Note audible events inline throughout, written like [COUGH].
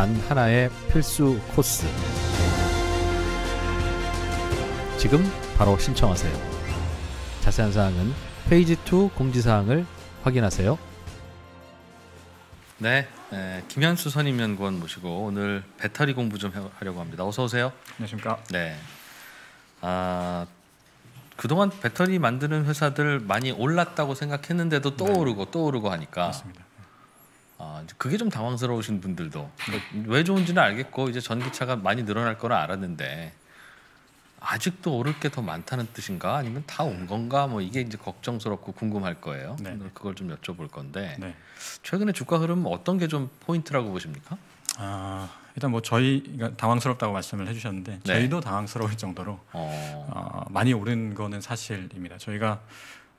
단 하나의 필수 코스. 지금 바로 신청하세요. 자세한 사항은 페이지 2 공지사항을 확인하세요. 네, 네, 김현수 선임연구원 모시고 오늘 배터리 공부 좀 하려고 합니다. 어서 오세요. 안녕하십니까. 네. 아 그동안 배터리 만드는 회사들 많이 올랐다고 생각했는데도 또 네. 오르고 또 오르고 하니까 맞습니다. 어, 그게 좀 당황스러우신 분들도 그러니까 왜 좋은지는 알겠고 이제 전기차가 많이 늘어날 거는 알았는데 아직도 오를 게 더 많다는 뜻인가 아니면 다 온 건가 뭐 이게 이제 걱정스럽고 궁금할 거예요. 네. 그걸 좀 여쭤볼 건데 네. 최근에 주가 흐름 어떤 게 좀 포인트라고 보십니까? 아 일단 뭐 저희 가 그러니까 당황스럽다고 말씀을 해주셨는데 네. 저희도 당황스러울 정도로 어... 어, 많이 오른 거는 사실입니다. 저희가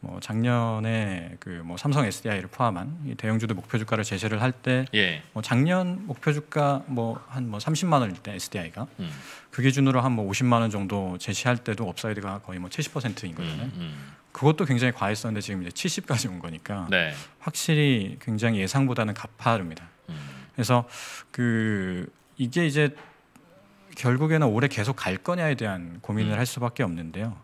뭐 작년에 그 뭐 삼성 SDI를 포함한 이 대형주도 목표 주가를 제시를 할때 예. 뭐 작년 목표 주가 뭐 한뭐 뭐 30만 원일 때 SDI가 음. 그 기준으로 한뭐 50만 원 정도 제시할 때도 업사이드가 거의 뭐 70%인 음, 거잖아요. 음, 음. 그것도 굉장히 과했었는데 지금 이제 70까지 온 거니까 네. 확실히 굉장히 예상보다는 가파릅니다. 음. 그래서 그 이게 이제 결국에는 올해 계속 갈 거냐에 대한 고민을 음. 할 수밖에 없는데요.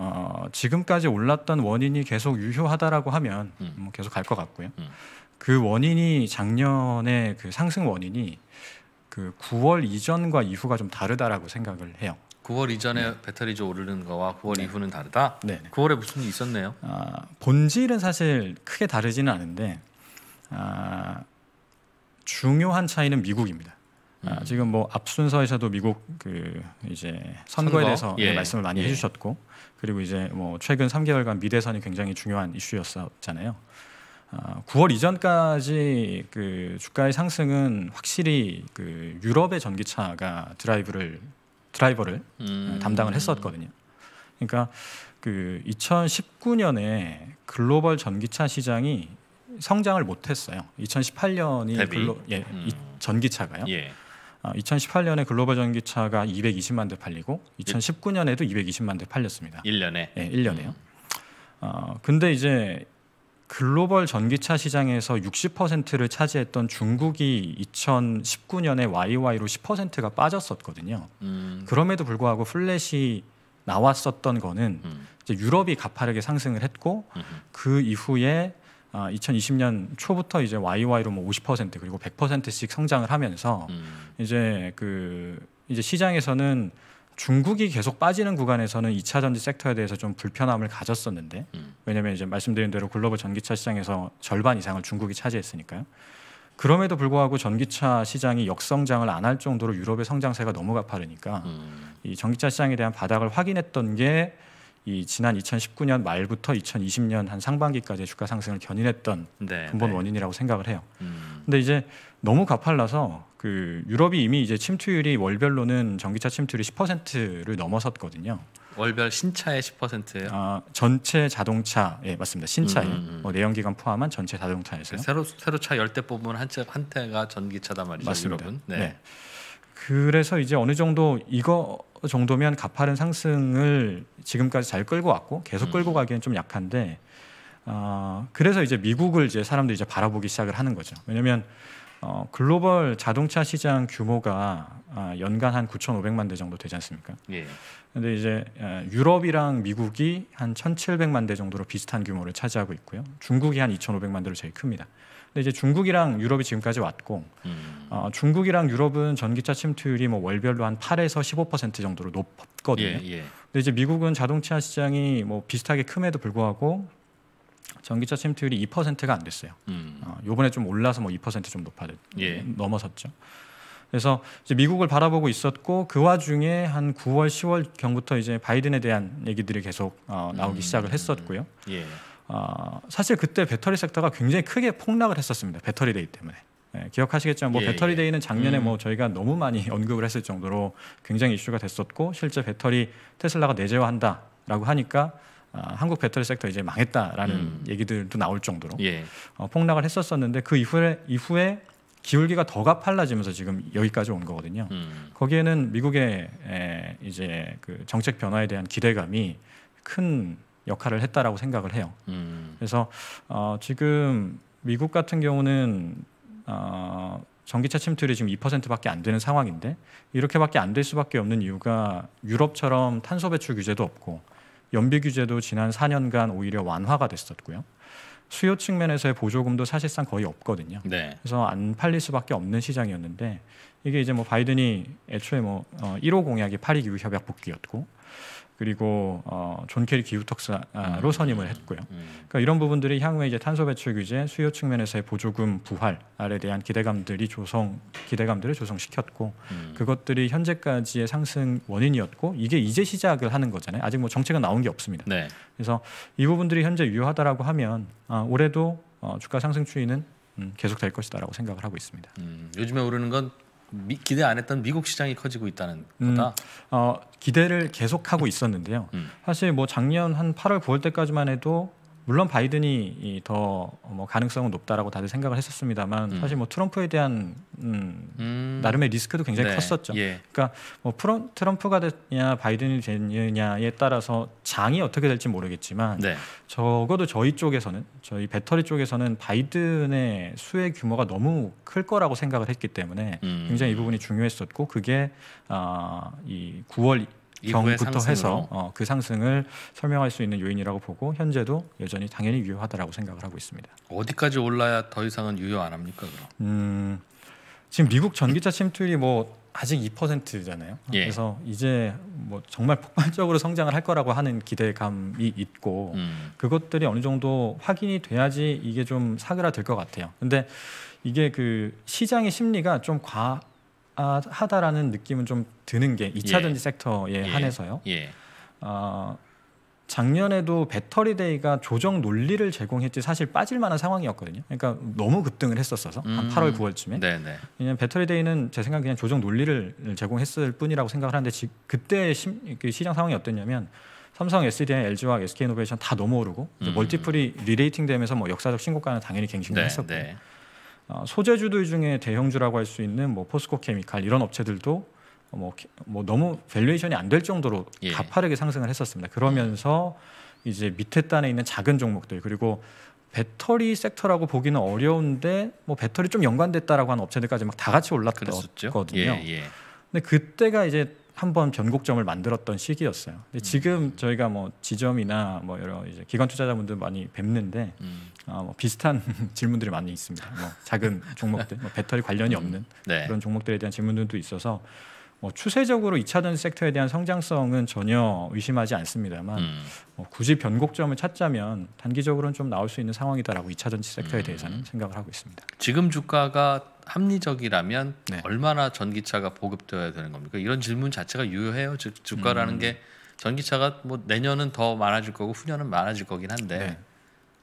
어, 지금까지 올랐던 원인이 계속 유효하다라고 하면 음. 뭐 계속 갈 것 같고요. 음. 그 원인이 작년에 그 상승 원인이 그 9월 이전과 이후가 좀 다르다라고 생각을 해요. 9월 이전에 네. 배터리조 오르는 거와 9월 네. 이후는 다르다. 네. 9월에 무슨 일이 있었네요. 아, 본질은 사실 크게 다르지는 않은데 아, 중요한 차이는 미국입니다. 아, 음. 지금 뭐 앞순서에서도 미국 그 이제 선거에 선거? 대해서 예. 예. 말씀을 많이 예. 해주셨고 그리고 이제 뭐 최근 3개월간 미대선이 굉장히 중요한 이슈였었잖아요. 아, 9월 이전까지 그 주가의 상승은 확실히 그 유럽의 전기차가 드라이브를 드라이버를 아, 음. 담당을 했었거든요. 그러니까 그 2019년에 글로벌 전기차 시장이 성장을 못했어요. 2018년이 글로 예, 음. 전기차가요. 예. 2018년에 어, 글로벌 전기차가 220만 대 팔리고 2019년에도 220만 대 팔렸습니다. 1년에? 네, 예, 1년에요. 음. 어, 근데 이제 글로벌 전기차 시장에서 60%를 차지했던 중국이 2019년에 YY로 10%가 빠졌었거든요. 음. 그럼에도 불구하고 플랫이 나왔었던 거는 음. 이제 유럽이 가파르게 상승을 했고 음. 그 이후에 아, 2020년 초부터 이제 YY로 뭐 50% 그리고 100%씩 성장을 하면서 음. 이제 그 이제 시장에서는 중국이 계속 빠지는 구간에서는 2차 전지 섹터에 대해서 좀 불편함을 가졌었는데 음. 왜냐면 이제 말씀드린 대로 글로벌 전기차 시장에서 절반 이상을 중국이 차지했으니까요. 그럼에도 불구하고 전기차 시장이 역성장을 안 할 정도로 유럽의 성장세가 너무 가파르니까 음. 이 전기차 시장에 대한 바닥을 확인했던 게이 지난 2019년 말부터 2020년 한 상반기까지 주가 상승을 견인했던 네, 근본 네. 원인이라고 생각을 해요. 음. 근데 이제 너무 가팔라서 그 유럽이 이미 이제 침투율이 월별로는 전기차 침투율이 10%를 넘어섰거든요. 월별 신차의 10%예요? 아, 전체 자동차 예, 맞습니다. 신차에 음, 음, 음, 뭐 내연기관 포함한 전체 자동차에서요. 그 새로 새로 차 열대 뽑은 한차한 태가 전기차다 말이죠, 맞습니다. 여러분. 네. 네. 그래서 이제 어느 정도 이거 정도면 가파른 상승을 지금까지 잘 끌고 왔고 계속 끌고 음. 가기엔 좀 약한데 어, 그래서 이제 미국을 이제 사람들이 이제 바라보기 시작을 하는 거죠. 왜냐하면 어, 글로벌 자동차 시장 규모가 어, 연간 한 9,500만 대 정도 되지 않습니까? 예. 근데 이제 아, 유럽이랑 미국이 한 1,700만 대 정도로 비슷한 규모를 차지하고 있고요. 중국이 한 2,500만 대로 제일 큽니다. 근데 이제 중국이랑 유럽이 지금까지 왔고 음. 어, 중국이랑 유럽은 전기차 침투율이 뭐 월별로 한 8에서 15% 정도로 높거든요. 예, 예. 근데 이제 미국은 자동차 시장이 뭐 비슷하게 큼에도 불구하고 전기차 침투율이 2%가 안 됐어요. 음. 어, 요번에 좀 올라서 뭐 2%좀 높아 예. 넘어섰죠. 그래서 이제 미국을 바라보고 있었고 그 와중에 한 9월, 10월 경부터 이제 바이든에 대한 얘기들이 계속 어, 나오기 음. 시작을 했었고요. 예. 어, 사실 그때 배터리 섹터가 굉장히 크게 폭락을 했었습니다. 배터리 데이 때문에. 예, 기억하시겠지만 뭐 예, 배터리 예. 데이는 작년에 뭐 음. 뭐 저희가 너무 많이 [LAUGHS] 언급을 했을 정도로 굉장히 이슈가 됐었고 실제 배터리 테슬라가 내재화한다라고 하니까 어, 한국 배터리 섹터 이제 망했다라는 음. 얘기들도 나올 정도로 예. 어, 폭락을 했었었는데 그 이후에 이후에 기울기가 더 가팔라지면서 지금 여기까지 온 거거든요. 음. 거기에는 미국의 에, 이제 그 정책 변화에 대한 기대감이 큰 역할을 했다라고 생각을 해요. 음. 그래서 어, 지금 미국 같은 경우는 어, 전기차 침투율이 지금 2%밖에 안 되는 상황인데 이렇게밖에 안 될 수밖에 없는 이유가 유럽처럼 탄소 배출 규제도 없고 연비 규제도 지난 4년간 오히려 완화가 됐었고요. 수요 측면에서의 보조금도 사실상 거의 없거든요. 네. 그래서 안 팔릴 수밖에 없는 시장이었는데 이게 이제 뭐 바이든이 애초에 뭐 어, 1호 공약이 파리 기후 협약 복귀였고 그리고 어, 존케리기후특사로 음. 선임을 했고요. 음. 그러니까 이런 부분들이 향후에 이제 탄소 배출 규제, 수요 측면에서의 보조금 부활에 대한 기대감들이 조성 기대감들을 조성시켰고 음. 그것들이 현재까지의 상승 원인이었고 이게 이제 시작을 하는 거잖아요. 아직 뭐 정책은 나온 게 없습니다. 네. 그래서 이 부분들이 현재 유효하다라고 하면 아, 올해도 어, 주가 상승 추이는 음, 계속될 것이다라고 생각을 하고 있습니다. 음, 요즘에 오르는 건 미, 기대 안 했던 미국 시장이 커지고 있다는 음, 거다. 어, 기대를 계속하고 있었는데요. 음. 사실 뭐 작년 한 8월 9월 때까지만 해도 물론 바이든이 더 뭐 가능성은 높다라고 다들 생각을 했었습니다만 음. 사실 뭐 트럼프에 대한 음, 음. 나름의 리스크도 굉장히 네. 컸었죠. 예. 그러니까 뭐프로 트럼프가 됐냐 바이든이 됐냐에 따라서 장이 어떻게 될지 모르겠지만 네. 적어도 저희 쪽에서는 저희 배터리 쪽에서는 바이든의 수혜 규모가 너무 클 거라고 생각을 했기 때문에 음. 굉장히 이 부분이 중요했었고 그게 어, 이 9월 경부터 해서 어, 그 상승을 설명할 수 있는 요인이라고 보고 현재도 여전히 당연히 유효하다라고 생각을 하고 있습니다. 어디까지 올라야 더 이상은 유효 안 합니까 그럼? 음, 지금 미국 전기차 침투율이 뭐 아직 2%잖아요. 예. 그래서 이제 뭐 정말 폭발적으로 성장을 할 거라고 하는 기대감이 있고 음. 그것들이 어느 정도 확인이 돼야지 이게 좀 사그라들 것 같아요. 근데 이게 그 시장의 심리가 좀과 아, 하다라는 느낌은 좀 드는 게 2차전지 예. 섹터에 예. 한해서요. 예. 어, 작년에도 배터리 데이가 조정 논리를 제공했지 사실 빠질 만한 상황이었거든요. 그러니까 너무 급등을 했었어서 음. 한 8월 9월쯤에. 네네. 그면 배터리 데이는 제 생각 그냥 조정 논리를 제공했을 뿐이라고 생각을 하는데 지, 그때 시, 그 시장 상황이 어땠냐면 삼성, SDI, LG와 SK이노베이션 다 넘어오르고 음. 멀티플이 리레이팅 되면서 뭐 역사적 신고가는 당연히 갱신을 네, 했었고. 네. 어, 소재주들 중에 대형주라고 할 수 있는 뭐 포스코 케미칼 이런 업체들도 어, 뭐, 뭐 너무 밸류에이션이 안 될 정도로 예. 가파르게 상승을 했었습니다. 그러면서 이제 밑에 단에 있는 작은 종목들 그리고 배터리 섹터라고 보기는 어려운데 뭐 배터리 좀 연관됐다라고 하는 업체들까지 막 다 같이 올랐거든요. 예, 예. 근데 그때가 이제 한번 변곡점을 만들었던 시기였어요. 근데 음. 지금 저희가 뭐 지점이나 뭐 여러 이제 기관 투자자분들 많이 뵙는데 음. 어, 뭐 비슷한 [LAUGHS] 질문들이 많이 있습니다. 뭐 작은 종목들, 뭐 배터리 관련이 없는 네. 그런 종목들에 대한 질문들도 있어서 뭐 추세적으로 2차전 섹터에 대한 성장성은 전혀 의심하지 않습니다만 음. 뭐 굳이 변곡점을 찾자면 단기적으로는 좀 나올 수 있는 상황이다라고 2차전 섹터에 음. 대해서는 음. 생각을 하고 있습니다. 지금 주가가 합리적이라면 네. 얼마나 전기차가 보급되어야 되는 겁니까? 이런 질문 자체가 유효해요. 즉 주가라는 음. 게 전기차가 뭐 내년은 더 많아질 거고 후년은 많아질 거긴 한데 네.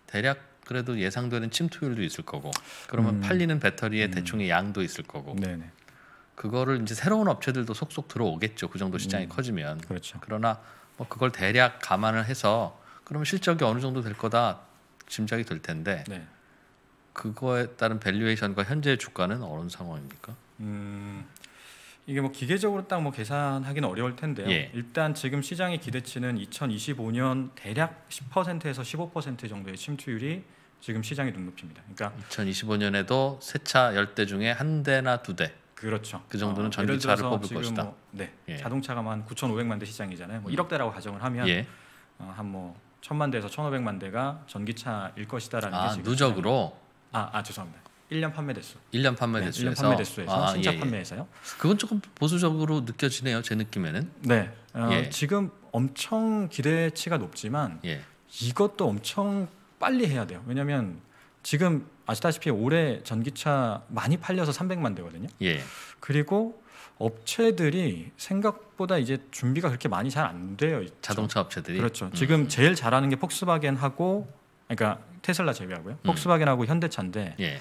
대략 그래도 예상되는 침투율도 있을 거고 그러면 음. 팔리는 배터리의 음. 대충의 양도 있을 거고 네네. 그거를 이제 새로운 업체들도 속속 들어오겠죠. 그 정도 시장이 음. 커지면. 그렇죠. 그러나 뭐 그걸 대략 감안을 해서 그러면 실적이 어느 정도 될 거다 짐작이 될 텐데 네. 그거에 따른 밸류에이션과 현재 주가는 어느 상황입니까? 음, 이게 뭐 기계적으로 딱 뭐 계산하기는 어려울 텐데요. 예. 일단 지금 시장의 기대치는 2025년 대략 10%에서 15% 정도의 침투율이 지금 시장의 눈높이입니다. 그러니까 2025년에도 세차 열대 중에 한 대나 두 대. 그렇죠. 그 정도는 어, 전기차를 뽑을 것이다. 뭐, 네, 예. 자동차가 한 9,500만 대 시장이잖아요. 뭐 1억 음. 대라고 가정을 하면 예. 어, 한뭐 천만 대에서 천오백만 대가 전기차일 것이다라는 아, 게지 누적으로 아, 아 죄송합니다. 1년 판매 대수. 1년 판매 네, 대수에서 1년 판매 대수에서 아, 신차 예, 예. 판매에서요. 그건 조금 보수적으로 느껴지네요. 제 느낌에는. 네. 어, 예. 지금 엄청 기대치가 높지만 예. 이것도 엄청 빨리 해야 돼요. 왜냐면 지금 아시다시피 올해 전기차 많이 팔려서 300만 대거든요. 예. 그리고 업체들이 생각보다 이제 준비가 그렇게 많이 잘 안 돼요. 있죠. 자동차 업체들이 그렇죠. 음. 지금 제일 잘하는 게 폭스바겐하고 그러니까 테슬라 제외하고요. 음. 폭스바겐하고 음. 현대차인데 예.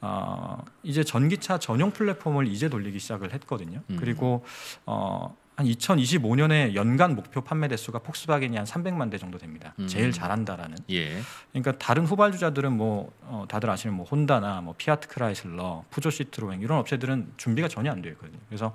어, 이제 전기차 전용 플랫폼을 이제 돌리기 시작을 했거든요. 음. 그리고 어, 한 2025년에 연간 목표 판매 대수가 폭스바겐이 한 300만 대 정도 됩니다. 음. 제일 잘한다라는. 예. 그러니까 다른 후발주자들은 뭐 어, 다들 아시는 뭐 혼다나 뭐 피아트 크라이슬러, 푸조 시트로행 이런 업체들은 준비가 전혀 안 되어 있거든요. 그래서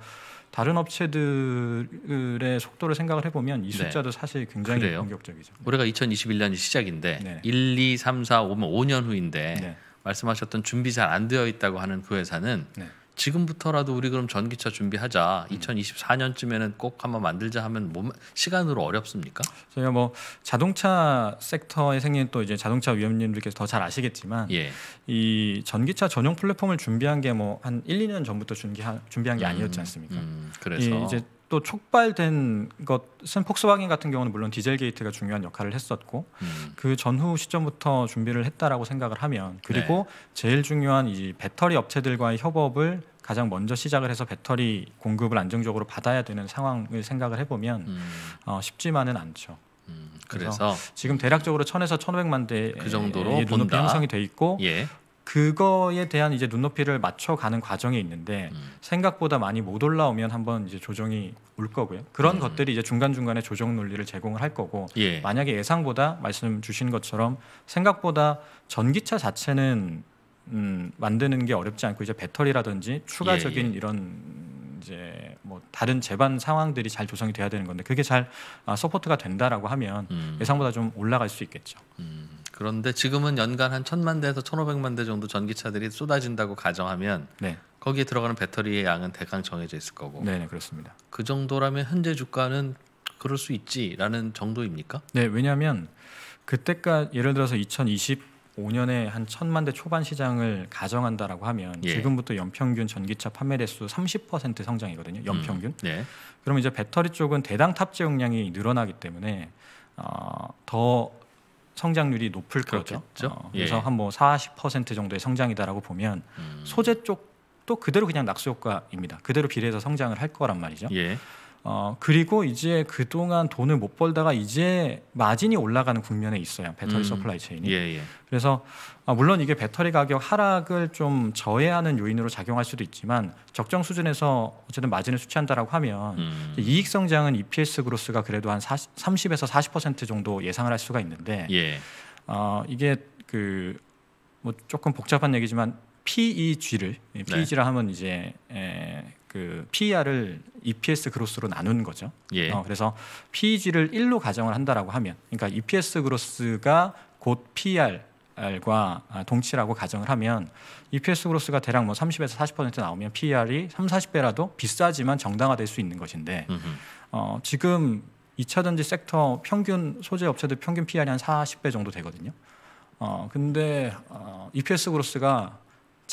다른 업체들의 속도를 생각을 해보면 이 네. 숫자도 네. 사실 굉장히 그래요? 공격적이죠. 네. 올해가 2021년이 시작인데 네 1, 2, 3, 4, 5 5년 후인데 네. 말씀하셨던 준비 잘 안 되어 있다고 하는 그 회사는 네. 지금부터라도 우리 그럼 전기차 준비하자. 2024년쯤에는 음. 꼭 한번 만들자 하면 뭐, 시간으로 어렵습니까? 저희가 뭐 자동차 섹터에 생긴 또 이제 자동차 위원님들께서 더 잘 아시겠지만 예. 이 전기차 전용 플랫폼을 준비한 게 뭐 한 1, 2년 전부터 준비한 준비한 게 음, 아니었지 않습니까? 음, 음, 그래서 이제 또 촉발된 것은 폭스바겐 같은 경우는 물론 디젤 게이트가 중요한 역할을 했었고 음. 그 전후 시점부터 준비를 했다라고 생각을 하면 그리고 네. 제일 중요한 이 배터리 업체들과의 협업을 가장 먼저 시작을 해서 배터리 공급을 안정적으로 받아야 되는 상황을 생각을 해보면 음. 어, 쉽지만은 않죠. 음, 그래서, 그래서, 지금 대략적으로 천에서 천오백만 대 그 정도로 예, 눈높이 본다. 형성이 돼 있고 예. 그거에 대한 이제 눈높이를 맞춰가는 과정이 있는데 음. 생각보다 많이 못 올라오면 한번 이제 조정이 올 거고요. 그런 음. 것들이 이제 중간 중간에 조정 논리를 제공을 할 거고 예. 만약에 예상보다 말씀 주신 것처럼 생각보다 전기차 자체는 음, 만드는 게 어렵지 않고 이제 배터리라든지 추가적인 예, 예. 이런 이제 뭐 다른 재반 상황들이 잘 조성이 돼야 되는 건데 그게 잘 아, 서포트가 된다라고 하면 음. 예상보다 좀 올라갈 수 있겠죠. 음. 그런데 지금은 연간 한 천만 대에서 천오백만 대 정도 전기차들이 쏟아진다고 가정하면 네. 거기에 들어가는 배터리의 양은 대강 정해져 있을 거고. 네, 네 그렇습니다. 그 정도라면 현재 주가는 그럴 수 있지라는 정도입니까? 네, 왜냐하면 그때까 지 예를 들어서 2025년에 한 천만 대 초반 시장을 가정한다라고 하면 예. 지금부터 연평균 전기차 판매 대수 30% 성장이거든요. 음, 연평균. 음, 네. 그럼 이제 배터리 쪽은 대당 탑재 용량이 늘어나기 때문에 어, 더 성장률이 높을 거죠. 어, 예. 그래서 예. 한뭐 40% 정도의 성장이다라고 보면 음. 소재 쪽도 그대로 그냥 낙수 효과입니다. 그대로 비례해서 성장을 할 거란 말이죠. 예. 어, 그리고 이제 그동안 돈을 못 벌다가 이제 마진이 올라가는 국면에 있어요. 배터리 음. 서플라이 체인이. 예, 예. 그래서 아, 물론 이게 배터리 가격 하락을 좀 저해하는 요인으로 작용할 수도 있지만 적정 수준에서 어쨌든 마진을 수치한다라고 하면 음. 이익 성장은 EPS 그로스가 그래도 한 40, 30에서 40% 정도 예상을 할 수가 있는데 예. 어, 이게 그 뭐 조금 복잡한 얘기지만 PEG를 예, 네. PEG라 하면 이제 에, 예, 그 PER을 EPS 그로스로 나눈 거죠. 예. 어, 그래서 PEG를 1로 가정을 한다라고 하면, 그러니까 EPS 그로스가 곧 PER과 아, 동치라고 가정을 하면 EPS 그로스가 대략 뭐 30에서 40% 나오면 PER이 3, 40배라도 비싸지만 정당화될 수 있는 것인데 어, 지금 2차 전지 섹터 평균 소재 업체들 평균 PER이 한 40배 정도 되거든요. 어, 근데 어, EPS 그로스가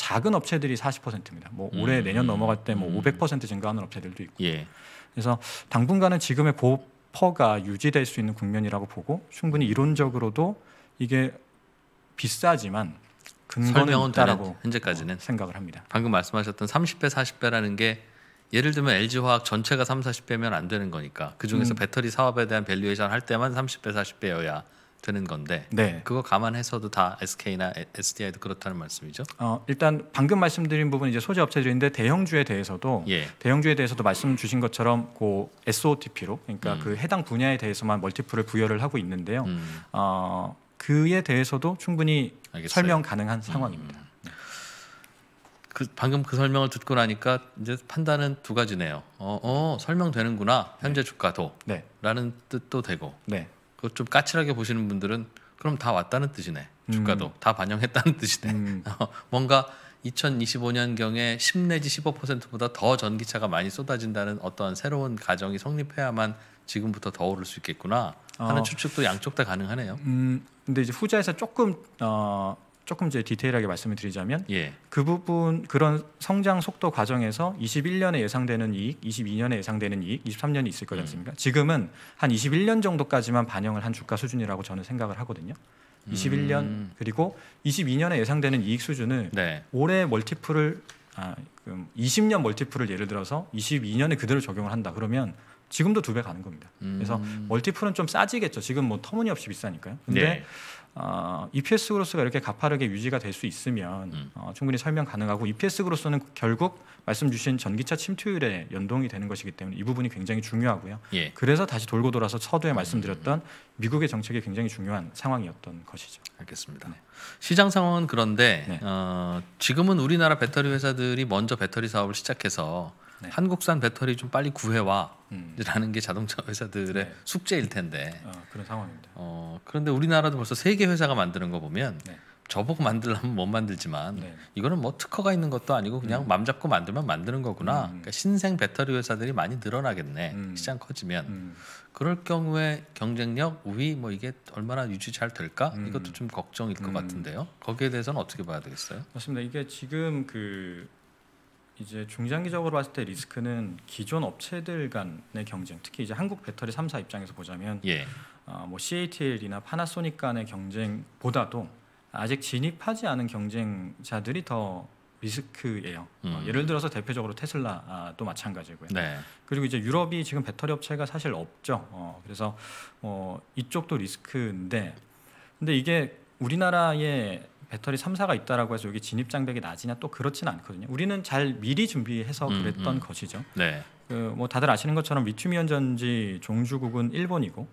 작은 업체들이 40%입니다. 뭐 올해 음. 내년 넘어갈 때 뭐 500% 음. 증가하는 업체들도 있고. 예. 그래서 당분간은 지금의 보퍼가 유지될 수 있는 국면이라고 보고 충분히 이론적으로도 이게 비싸지만 근거는 있다라고 현재까지는 생각을 합니다. 방금 말씀하셨던 30배, 40배라는 게 예를 들면 LG 화학 전체가 3, 40배면 안 되는 거니까 그 중에서 음. 배터리 사업에 대한 밸류에이션 할 때만 30배, 40배여야 되는 건데 네. 그거 감안해서도 다 SK나 SDI도 그렇다는 말씀이죠? 어, 일단 방금 말씀드린 부분 이제 소재 업체들인데 대형주에 대해서도 예. 대형주에 대해서도 말씀 주신 것처럼 그 SOTP로 그러니까 음. 그 해당 분야에 대해서만 멀티플을 부여를 하고 있는데요. 음. 어, 그에 대해서도 충분히 알겠어요. 설명 가능한 음. 상황입니다. 음. 그 방금 그 설명을 듣고 나니까 이제 판단은 두 가지네요. 어, 어 설명되는구나 현재 네. 주가도 네. 라는 뜻도 되고 네. 그좀 까칠하게 보시는 분들은 그럼 다 왔다는 뜻이네. 음. 주가도 음. 다 반영했다는 뜻이네. 음. [LAUGHS] 어, 뭔가 2025년 경에 10 내지 15%보다 더 전기차가 많이 쏟아진다는 어떠한 새로운 가정이 성립해야만 지금부터 더 오를 수 있겠구나 하는 어. 추측도 양쪽 다 가능하네요. 음, 근데 이제 후자에서 조금 어, 조금 이제 디테일하게 말씀을 드리자면 예. 그 부분 그런 성장 속도 과정에서 21년에 예상되는 이익, 22년에 예상되는 이익, 23년이 있을 거지 음. 않습니까? 음. 지금은 한 21년 정도까지만 반영을 한 주가 수준이라고 저는 생각을 하거든요. 21년 음. 그리고 22년에 예상되는 이익 수준을 네. 올해 멀티플을 아, 그럼 20년 멀티플을 예를 들어서 22년에 그대로 적용을 한다 그러면 지금도 두 배 가는 겁니다. 음. 그래서 멀티플은 좀 싸지겠죠. 지금 뭐 터무니없이 비싸니까요. 근데 네. 어, EPS 그로스가 이렇게 가파르게 유지가 될 수 있으면 음. 어, 충분히 설명 가능하고 EPS 그로스는 결국 말씀 주신 전기차 침투율에 연동이 되는 것이기 때문에 이 부분이 굉장히 중요하고요. 예. 그래서 다시 돌고 돌아서 서두에 말씀드렸던 음. 미국의 정책이 굉장히 중요한 상황이었던 것이죠. 알겠습니다. 네. 시장 상황은 그런데 네. 어, 지금은 우리나라 배터리 회사들이 먼저 배터리 사업을 시작해서 네. 한국산 배터리 좀 빨리 구해와 음. 라는 게 자동차 회사들의 네. 숙제일 텐데 어, 그런 상황입니다. 어, 그런데 우리나라도 벌써 세개 회사가 만드는 거 보면 네. 저보고 만들려면 못 만들지만 네. 이거는 뭐 특허가 있는 것도 아니고 그냥 음. 맘 잡고 만들면 만드는 거구나. 음. 그러니까 신생 배터리 회사들이 많이 늘어나겠네. 음. 시장 커지면 음. 그럴 경우에 경쟁력 우위 뭐 이게 얼마나 유지 잘 될까 음. 이것도 좀 걱정일 것 같은데요. 거기에 대해서는 어떻게 봐야 되겠어요? 맞습니다. 이게 지금 그 이제 중장기적으로 봤을 때 리스크는 기존 업체들 간의 경쟁, 특히 이제 한국 배터리 3사 입장에서 보자면 예. 어, 뭐 CATL이나 파나소닉 간의 경쟁보다도 아직 진입하지 않은 경쟁자들이 더 리스크예요. 어, 음. 어, 예를 들어서 대표적으로 테슬라도 마찬가지고요. 네. 그리고 이제 유럽이 지금 배터리 업체가 사실 없죠. 어, 그래서 뭐 이쪽도 리스크인데, 근데 이게 우리나라의 배터리 3, 사가 있다라고 해서 여기 진입 장벽이 낮이냐 또 그렇지는 않거든요. 우리는 잘 미리 준비해서 음, 그랬던 음, 음. 것이죠. 네. 그뭐 다들 아시는 것처럼 리튬이온 전지 종주국은 일본이고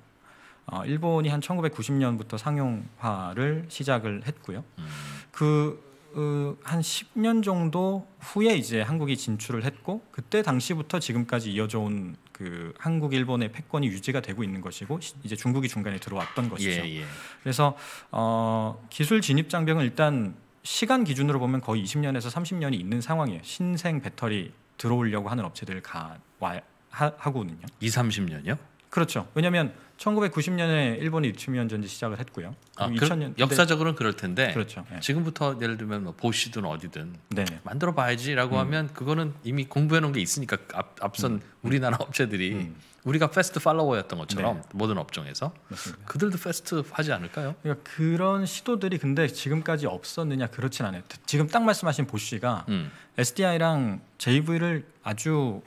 어, 일본이 한 1990년부터 상용화를 시작을 했고요. 음. 그 어, 한 10년 정도 후에 이제 한국이 진출을 했고 그때 당시부터 지금까지 이어져 온 그 한국 일본의 패권이 유지가 되고 있는 것이고 이제 중국이 중간에 들어왔던 예, 것이죠. 예, 예. 그래서 어, 기술 진입 장벽은 일단 시간 기준으로 보면 거의 20년에서 30년이 있는 상황이에요. 신생 배터리 들어오려고 하는 업체들 가 와, 하, 하고는요. 2, 30년이요? 그렇죠. 왜냐하면 1990년에 일본이 유치미연 전지 시작을 했고요. 아, 2000년 역사적으로는 그럴 텐데 그렇죠. 네. 지금부터 예를 들면 뭐 보시든 어디든 네네. 만들어 봐야지라고 음. 하면 그거는 이미 공부해 놓은 게 있으니까 앞, 선 음. 우리나라 업체들이 음. 우리가 패스트 팔로워였던 것처럼 네. 모든 업종에서 맞습니다. 그들도 패스트 하지 않을까요? 그러니까 그런 시도들이 근데 지금까지 없었느냐 그렇진 않아요. 지금 딱 말씀하신 보쉬가 음. SDI랑 JV를 아주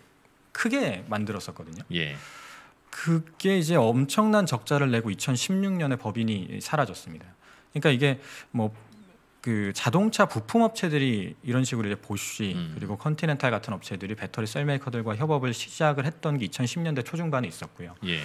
크게 만들었었거든요. 예. 그게 이제 엄청난 적자를 내고 2016년에 법인이 사라졌습니다. 그러니까 이게 뭐 그 자동차 부품 업체들이 이런 식으로 이제 보쉬 음. 그리고 컨티넨탈 같은 업체들이 배터리 셀 메이커들과 협업을 시작을 했던 게 2010년대 초중반에 있었고요. 예.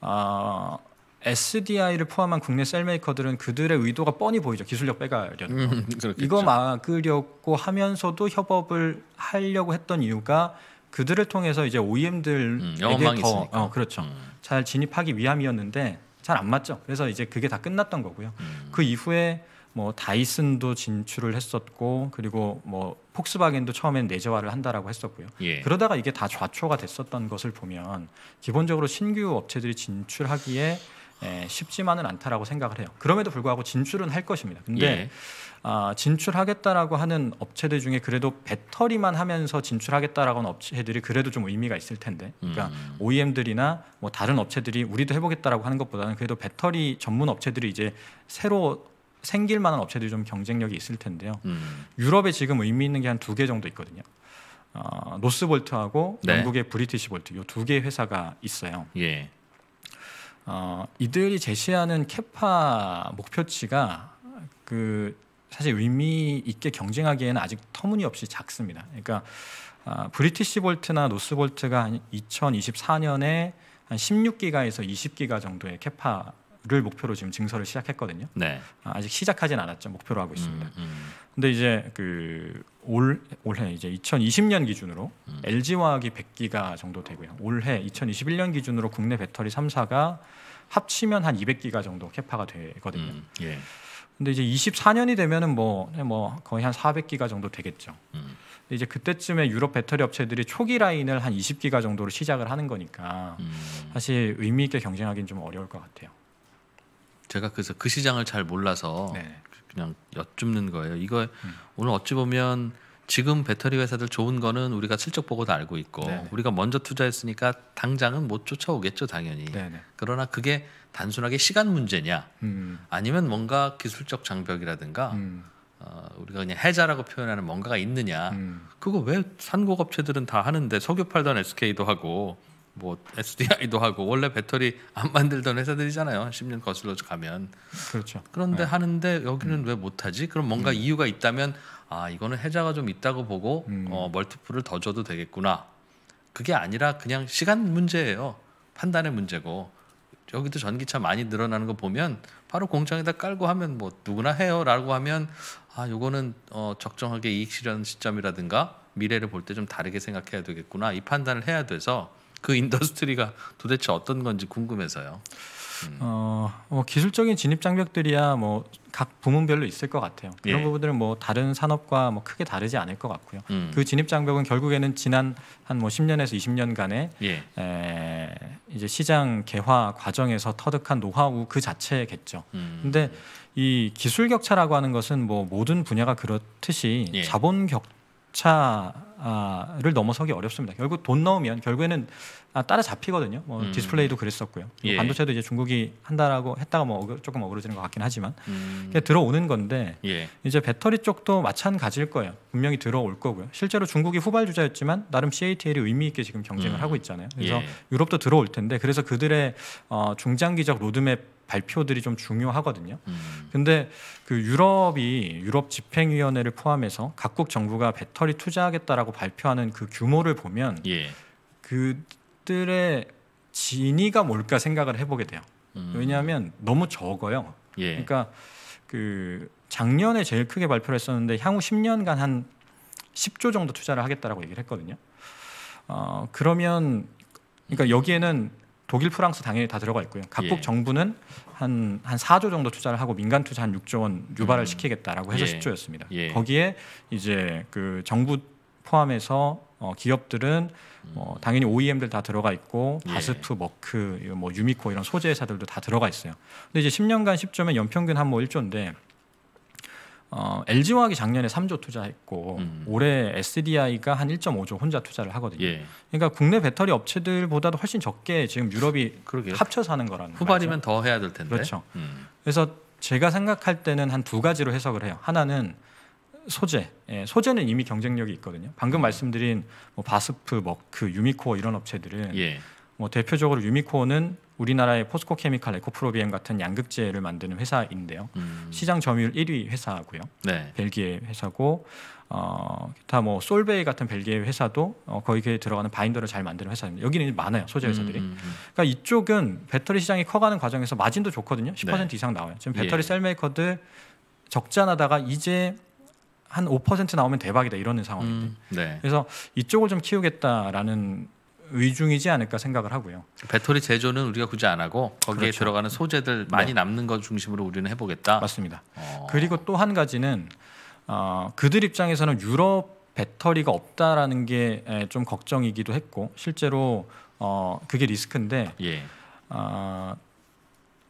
어, 아, SDI를 포함한 국내 셀 메이커들은 그들의 의도가 뻔히 보이죠. 기술력 빼가려는 거. 음, 이거 막으려고 하면서도 협업을 하려고 했던 이유가 그들을 통해서 이제 OEM들에게 음, 더 어, 그렇죠. 음. 잘 진입하기 위함이었는데 잘 안 맞죠. 그래서 이제 그게 다 끝났던 거고요. 음. 그 이후에 뭐 다이슨도 진출을 했었고 그리고 뭐 폭스바겐도 처음엔 내재화를 한다라고 했었고요. 예. 그러다가 이게 다 좌초가 됐었던 것을 보면 기본적으로 신규 업체들이 진출하기에 예, 쉽지만은 않다라고 생각을 해요. 그럼에도 불구하고 진출은 할 것입니다. 근데 예. 아, 진출하겠다라고 하는 업체들 중에 그래도 배터리만 하면서 진출하겠다라고 하는 업체들이 그래도 좀 의미가 있을 텐데 그러니까 음. OEM들이나 뭐 다른 업체들이 우리도 해보겠다라고 하는 것보다는 그래도 배터리 전문 업체들이 이제 새로 생길 만한 업체들이 좀 경쟁력이 있을 텐데요. 음. 유럽에 지금 의미 있는 게 한 두 개 정도 있거든요. 어, 노스볼트하고 네. 영국의 브리티시 볼트 이 두 개의 회사가 있어요. 예. 어, 이들이 제시하는 캐파 목표치가 그 사실 의미 있게 경쟁하기에는 아직 터무니없이 작습니다. 그러니까 아, 브리티시 볼트나 노스 볼트가 한 2024년에 한 16기가에서 20기가 정도의 캐파 를 목표로 지금 증설을 시작했거든요. 네. 아, 아직 시작하진 않았죠. 목표로 하고 있습니다. 음, 음. 근데 이제 그올 올해 이제 2020년 기준으로 음. LG 화학이 100기가 정도 되고요. 올해 2021년 기준으로 국내 배터리 3사가 합치면 한 200기가 정도 캐파가 되거든요. 음. 예. 근데 이제 24년이 되면은 뭐, 뭐 거의 한 400기가 정도 되겠죠. 음. 근데 이제 그때쯤에 유럽 배터리 업체들이 초기 라인을 한 20기가 정도로 시작을 하는 거니까 음. 사실 의미 있게 경쟁하기는 좀 어려울 것 같아요. 제가 그래서 그 시장을 잘 몰라서 네. 그냥 여쭙는 거예요. 이거 음. 오늘 어찌 보면 지금 배터리 회사들 좋은 거는 우리가 실적 보고도 알고 있고 네네. 우리가 먼저 투자했으니까 당장은 못 쫓아오겠죠 당연히. 네네. 네. 그러나 그게 단순하게 시간 문제냐 음. 아니면 뭔가 기술적 장벽이라든가 음. 어, 우리가 그냥 해자라고 표현하는 뭔가가 있느냐 음. 그거 왜 산곡업체들은 다 하는데 석유 팔던 SK도 하고 뭐 SDI도 하고 원래 배터리 안 만들던 회사들이잖아요. 10년 거슬러 가면. 그렇죠. 그런데 네. 하는데 여기는 음. 왜못 하지? 그럼 뭔가 음. 이유가 있다면 아, 이거는 해자가 좀 있다고 보고 음. 어, 멀티플을 더 줘도 되겠구나. 그게 아니라 그냥 시간 문제예요. 판단의 문제고. 여기도 전기차 많이 늘어나는 거 보면 바로 공장에다 깔고 하면 뭐 누구나 해요라고 하면 아, 요거는 어, 적정하게 이익 실현 시점이라든가 미래를 볼 때 좀 다르게 생각해야 되겠구나. 이 판단을 해야 돼서 그 인더스트리가 도대체 어떤 건지 궁금해서요. 음. 어, 뭐 기술적인 진입 장벽들이야 뭐 각 부문별로 있을 것 같아요. 예. 그런 예. 부분들은 뭐 다른 산업과 뭐 크게 다르지 않을 것 같고요. 음. 그 진입 장벽은 결국에는 지난 한 뭐 10년에서 20년간의 예. 에, 이제 시장 개화 과정에서 터득한 노하우 그 자체겠죠. 음. 근데 이 기술 격차라고 하는 것은 뭐 모든 분야가 그렇듯이 예. 자본 격차 격차를 넘어서기 어렵습니다. 결국 돈 넣으면 결국에는 아, 따라잡히거든요. 뭐 음. 디스플레이도 그랬었고요. 뭐 예. 반도체도 이제 중국이 한다라고 했다가 뭐 조금 어그러지는 것 같긴 하지만 음. 들어오는 건데 예. 이제 배터리 쪽도 마찬가지일 거예요. 분명히 들어올 거고요. 실제로 중국이 후발 주자였지만 나름 CATL이 의미 있게 지금 경쟁을 음. 하고 있잖아요. 그래서 예. 유럽도 들어올 텐데 그래서 그들의 어, 중장기적 로드맵 발표들이 좀 중요하거든요. 음. 근데 그 유럽이 유럽 집행위원회를 포함해서 각국 정부가 배터리 투자하겠다라고 발표하는 그 규모를 보면 예. 그들의 진위가 뭘까 생각을 해보게 돼요. 음. 왜냐하면 너무 적어요. 예. 그러니까 그 작년에 제일 크게 발표를 했었는데 향후 10년간 한 10조 정도 투자를 하겠다라고 얘기를 했거든요. 어, 그러면 그러니까 여기에는 독일, 프랑스 당연히 다 들어가 있고요. 각국 예. 정부는 한 한 4조 정도 투자를 하고 민간 투자 한 6조 원 유발을 음. 시키겠다라고 해서 예. 10조였습니다. 예. 거기에 이제 그 정부 포함해서 어, 기업들은 어, 음. 당연히 OEM들 다 들어가 있고 바스프, 예. 머크, 뭐 유미코 이런 소재 회사들도 다 들어가 있어요. 근데 이제 10년간 10조면 연평균 한 뭐 1조인데 어, LG화학이 작년에 3조 투자했고 음. 올해 SDI가 한 1.5조 혼자 투자를 하거든요. 예. 그러니까 국내 배터리 업체들보다도 훨씬 적게 지금 유럽이 그러게요. 합쳐서 하는 거라는 후발이면 더 해야 될 텐데. 그렇죠. 음. 그래서 제가 생각할 때는 한 두 가지로 해석을 해요. 하나는 소재. 예, 소재는 이미 경쟁력이 있거든요. 방금 음. 말씀드린 뭐 바스프, 머크, 유미코어 이런 업체들은 예. 뭐 대표적으로 유미코어는 우리나라의 포스코케미칼 에코프로비엠 같은 양극재를 만드는 회사인데요. 음. 시장 점유율 1위 회사고요. 네. 벨기에 회사고 어, 기타 뭐 솔베이 같은 벨기에 회사도 어, 거기에 들어가는 바인더를 잘 만드는 회사입니다. 여기는 많아요 소재 음, 회사들이. 음, 음, 그러니까 이쪽은 배터리 시장이 커가는 과정에서 마진도 좋거든요. 10% 네. 이상 나와요. 지금 배터리 예. 셀 메이커들 적자나다가 이제 한 5% 나오면 대박이다 이러는 상황인데. 음, 네. 그래서 이쪽을 좀 키우겠다라는 위중이지 않을까 생각을 하고요. 배터리 제조는 우리가 굳이 안 하고 거기에 그렇죠. 들어가는 소재들 네. 많이 네. 남는 것 중심으로 우리는 해보겠다. 맞습니다. 어. 그리고 또 한 가지는 어, 그들 입장에서는 유럽 배터리가 없다라는 게 좀 걱정이기도 했고 실제로 어, 그게 리스크인데 예. 어,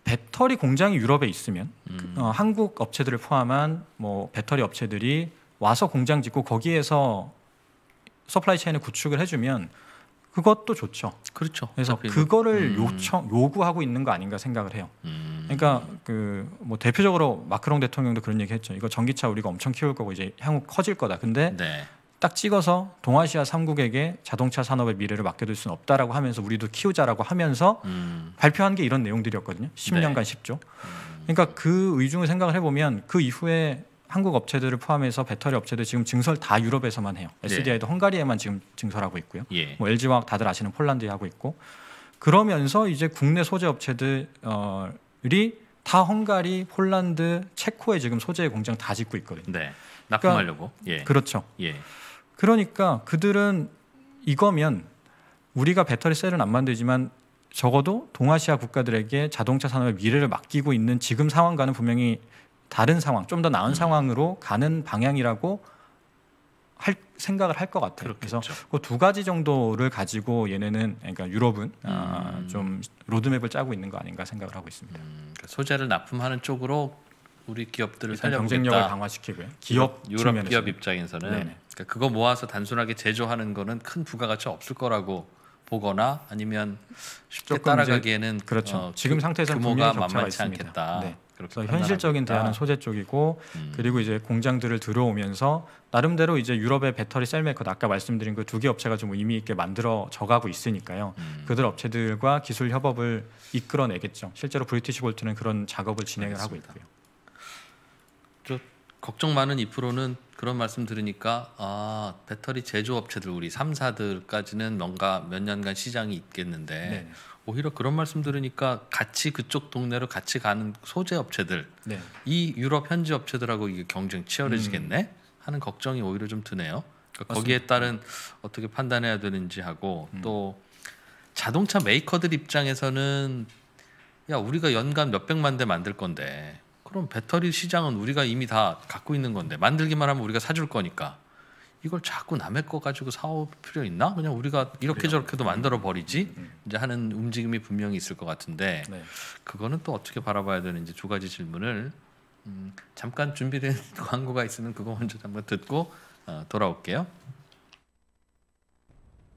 배터리 공장이 유럽에 있으면 음. 그, 어, 한국 업체들을 포함한 뭐 배터리 업체들이 와서 공장 짓고 거기에서 서플라이 체인을 구축을 해주면 그것도 좋죠. 그렇죠. 그래서 그거를 음. 요청 요구하고 있는 거 아닌가 생각을 해요. 음. 그러니까 그 뭐 대표적으로 마크롱 대통령도 그런 얘기했죠. 이거 전기차 우리가 엄청 키울 거고 이제 향후 커질 거다. 근데 네. 딱 찍어서 동아시아 3국에게 자동차 산업의 미래를 맡겨둘 수는 없다라고 하면서 우리도 키우자라고 하면서 음. 발표한 게 이런 내용들이었거든요. 10년간 네. 10조. 그러니까 그 의중을 생각을 해보면 그 이후에 한국 업체들을 포함해서 배터리 업체들 지금 증설 다 유럽에서만 해요. SDI도 네. 예. 헝가리에만 지금 증설하고 있고요. 예. 뭐 LG화학 다들 아시는 폴란드에 하고 있고 그러면서 이제 국내 소재 업체들이 어, 다 헝가리, 폴란드, 체코에 지금 소재 공장 다 짓고 있거든요. 네. 그러니까 납품하려고. 그러니까 예. 그렇죠. 예. 그러니까 그들은 이거면 우리가 배터리 셀은 안 만들지만 적어도 동아시아 국가들에게 자동차 산업의 미래를 맡기고 있는 지금 상황과는 분명히 다른 상황, 좀 더 나은 음. 상황으로 가는 방향이라고 할 생각을 할 것 같아요. 그렇겠죠. 그래서 그 두 가지 정도를 가지고 얘네는 그러니까 유럽은 아, 음. 아, 좀 로드맵을 짜고 있는 거 아닌가 생각을 하고 있습니다. 음, 그러니까 소재를 납품하는 쪽으로 우리 기업들을 경쟁력을 강화시키고요. 기업 유럽, 유럽 기업 입장에서는 그러니까 그거 모아서 단순하게 제조하는 거는 큰 부가가치 없을 거라고 보거나 아니면 쉽게 따라가기에는 그렇죠. 어, 지금 그 상태에서 규모가 만만치 않겠다. 네. 그래서 현실적인 대안은 소재 쪽이고 음. 그리고 이제 공장들을 들어오면서 나름대로 이제 유럽의 배터리 셀메이커 아까 말씀드린 그 두 개 업체가 좀 의미 있게 만들어져 가고 있으니까요. 음. 그들 업체들과 기술 협업을 이끌어내겠죠. 실제로 브리티시 볼트는 그런 작업을 진행을 알겠습니다. 하고 있고요. 저 걱정 많은 이 프로는 그런 말씀 들으니까 아 배터리 제조 업체들 우리 삼사들까지는 뭔가 몇 년간 시장이 있겠는데. 네. 오히려 그런 말씀 들으니까 같이 그쪽 동네로 같이 가는 소재 업체들 네. 이 유럽 현지 업체들하고 이게 경쟁 치열해지겠네 음. 하는 걱정이 오히려 좀 드네요. 그러니까 거기에 따른 어떻게 판단해야 되는지 하고 음. 또 자동차 메이커들 입장에서는 야 우리가 연간 몇 백만 대 만들 건데 그럼 배터리 시장은 우리가 이미 다 갖고 있는 건데 만들기만 하면 우리가 사줄 거니까 이걸 자꾸 남의 거 가지고 사올 필요 있나? 그냥 우리가 이렇게 그래요. 저렇게도 만들어 버리지 음, 음. 이제 하는 움직임이 분명히 있을 것 같은데 네. 그거는 또 어떻게 바라봐야 되는지 두 가지 질문을 음, 잠깐 준비된 [LAUGHS] 광고가 있으면 그거 먼저 잠깐 듣고 어, 돌아올게요.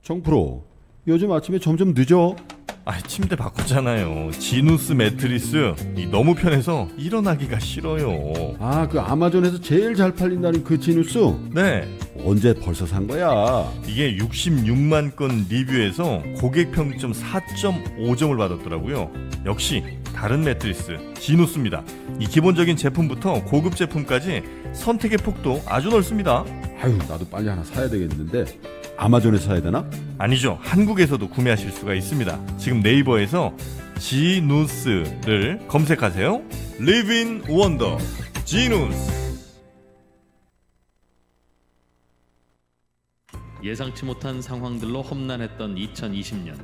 정프로 요즘 아침에 점점 늦어. 아 침대 바꿨잖아요. 지누스 매트리스 너무 편해서 일어나기가 싫어요. 아 그 아마존에서 제일 잘 팔린다는 그 지누스? 네. 언제 벌써 산 거야? 이게 66만 건 리뷰에서 고객 평점 4.5점을 받았더라고요. 역시 다른 매트리스 지누스입니다. 이 기본적인 제품부터 고급 제품까지 선택의 폭도 아주 넓습니다. 아유 나도 빨리 하나 사야 되겠는데 아마존에서 사야 되나? 아니죠. 한국에서도 구매하실 수가 있습니다. 지금 네이버에서 지누스를 검색하세요. l i v in Wonder 지누스 예상치 못한 상황들로 험난했던 2020년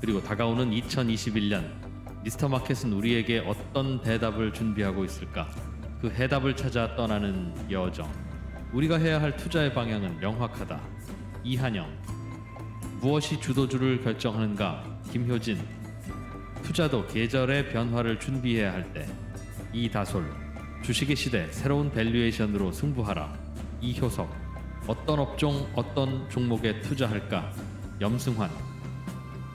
그리고 다가오는 2021년 미스터 마켓은 우리에게 어떤 대답을 준비하고 있을까? 그 해답을 찾아 떠나는 여정. 우리가 해야 할 투자의 방향은 명확하다. 이한영 무엇이 주도주를 결정하는가 김효진 투자도 계절의 변화를 준비해야 할 때 이다솔 주식의 시대 새로운 밸류에이션으로 승부하라 이효석 어떤 업종 어떤 종목에 투자할까 염승환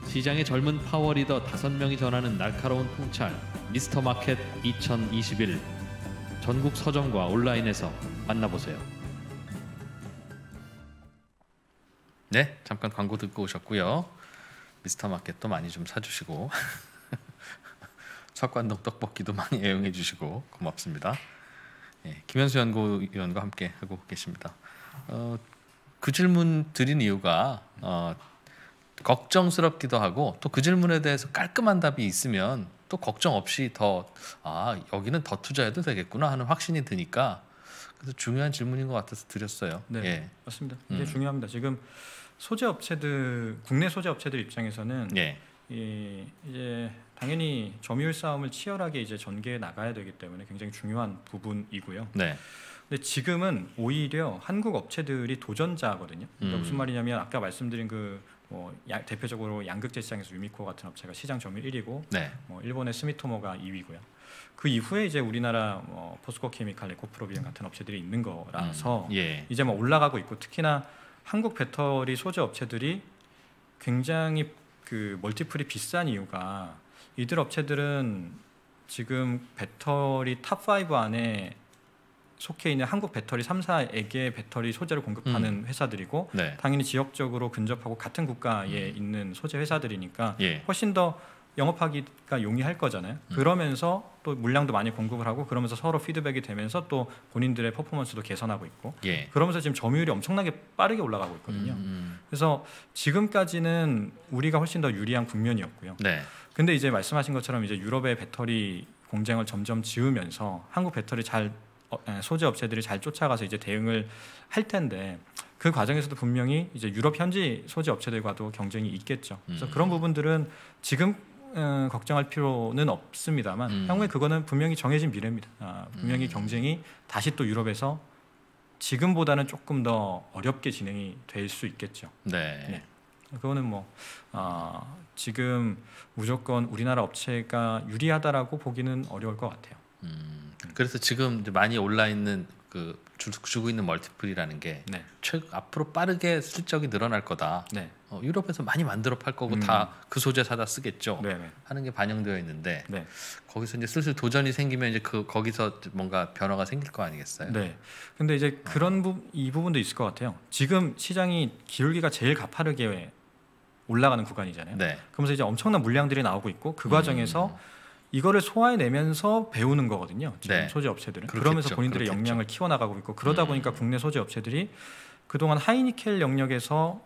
시장의 젊은 파워리더 5명이 전하는 날카로운 통찰 미스터마켓 2021 전국 서점과 온라인에서 만나보세요. 네, 잠깐 광고 듣고 오셨고요. 미스터 마켓도 많이 좀 사주시고 [LAUGHS] 석관동 떡볶이도 많이 [LAUGHS] 애용해 주시고 고맙습니다. 네, 김현수 연구위원과 함께 하고 계십니다. 어, 그 질문 드린 이유가 어, 걱정스럽기도 하고 또 그 질문에 대해서 깔끔한 답이 있으면 또 걱정 없이 더아 여기는 더 투자해도 되겠구나 하는 확신이 드니까 그래서 중요한 질문인 것 같아서 드렸어요. 네, 예. 맞습니다. 이게 음. 중요합니다. 지금 소재 업체들 국내 소재 업체들 입장에서는 예. 이, 이제 당연히 점유율 싸움을 치열하게 이제 전개해 나가야 되기 때문에 굉장히 중요한 부분이고요. 네. 근데 지금은 오히려 한국 업체들이 도전자거든요. 그러니까 음. 무슨 말이냐면 아까 말씀드린 그뭐 야, 대표적으로 양극재 시장에서 유미코 같은 업체가 시장 점유율 1위고, 네. 뭐 일본의 스미토모가 2위고요. 그 이후에 이제 우리나라 뭐 포스코 케미칼, 에코프로비엠 같은 업체들이 있는 거라서 음. 예. 이제 막 뭐 올라가고 있고 특히나 한국 배터리 소재 업체들이 굉장히 그 멀티플이 비싼 이유가 이들 업체들은 지금 배터리 탑 5 안에 속해 있는 한국 배터리 3사에게 배터리 소재를 공급하는 음. 회사들이고 네. 당연히 지역적으로 근접하고 같은 국가에 음. 있는 소재 회사들이니까 예. 훨씬 더 영업하기가 용이할 거잖아요. 음. 그러면서 또 물량도 많이 공급을 하고 그러면서 서로 피드백이 되면서 또 본인들의 퍼포먼스도 개선하고 있고 예. 그러면서 지금 점유율이 엄청나게 빠르게 올라가고 있거든요. 음. 음. 그래서 지금까지는 우리가 훨씬 더 유리한 국면이었고요. 네. 근데 이제 말씀하신 것처럼 이제 유럽의 배터리 공장을 점점 지으면서 한국 배터리 잘 어, 소재 업체들이 잘 쫓아가서 이제 대응을 할 텐데 그 과정에서도 분명히 이제 유럽 현지 소재 업체들과도 경쟁이 있겠죠. 그래서 음. 그런 부분들은 지금 음, 걱정할 필요는 없습니다만 음. 향후에 그거는 분명히 정해진 미래입니다. 아, 분명히 음. 경쟁이 다시 또 유럽에서 지금보다는 조금 더 어렵게 진행이 될 수 있겠죠. 네. 네. 그거는 뭐 아, 지금 무조건 우리나라 업체가 유리하다라고 보기는 어려울 것 같아요. 음, 그래서 지금 많이 올라 있는 그 주, 주고 있는 멀티플이라는 게 네. 최, 앞으로 빠르게 실적이 늘어날 거다. 네. 어, 유럽에서 많이 만들어 팔 거고 음. 다그 소재 사다 쓰겠죠 네네. 네. 하는 게 반영되어 있는데 네. 거기서 이제 슬슬 도전이 생기면 이제 그 거기서 뭔가 변화가 생길 거 아니겠어요? 네. 근데 이제 그런 어. 부, 이 부분도 있을 것 같아요. 지금 시장이 기울기가 제일 가파르게 올라가는 구간이잖아요. 네. 그러면서 이제 엄청난 물량들이 나오고 있고 그 과정에서 음. 이거를 소화해내면서 배우는 거거든요. 지금 네. 소재 업체들은 그렇겠죠. 그러면서 본인들의 그렇겠죠. 역량을 키워나가고 있고 그러다 음. 보니까 국내 소재 업체들이 그동안 하이니켈 영역에서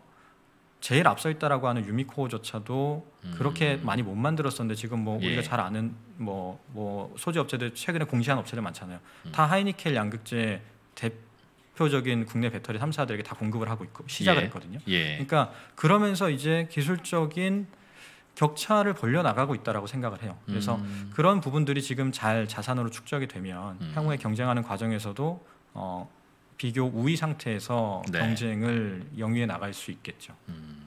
제일 앞서 있다라고 하는 유미코어조차도 음. 그렇게 많이 못 만들었었는데 지금 뭐 예. 우리가 잘 아는 뭐뭐 뭐 소재 업체들 최근에 공시한 업체들 많잖아요. 음. 다 하이니켈 양극재 대표적인 국내 배터리 3사들에게 다 공급을 하고 있고 시작을 예. 했거든요. 예. 그러니까 그러면서 이제 기술적인 격차를 벌려 나가고 있다라고 생각을 해요. 그래서 음. 그런 부분들이 지금 잘 자산으로 축적이 되면 음. 향후에 경쟁하는 과정에서도 어 비교 우위 상태에서 네. 경쟁을 영위해 나갈 수 있겠죠. 음,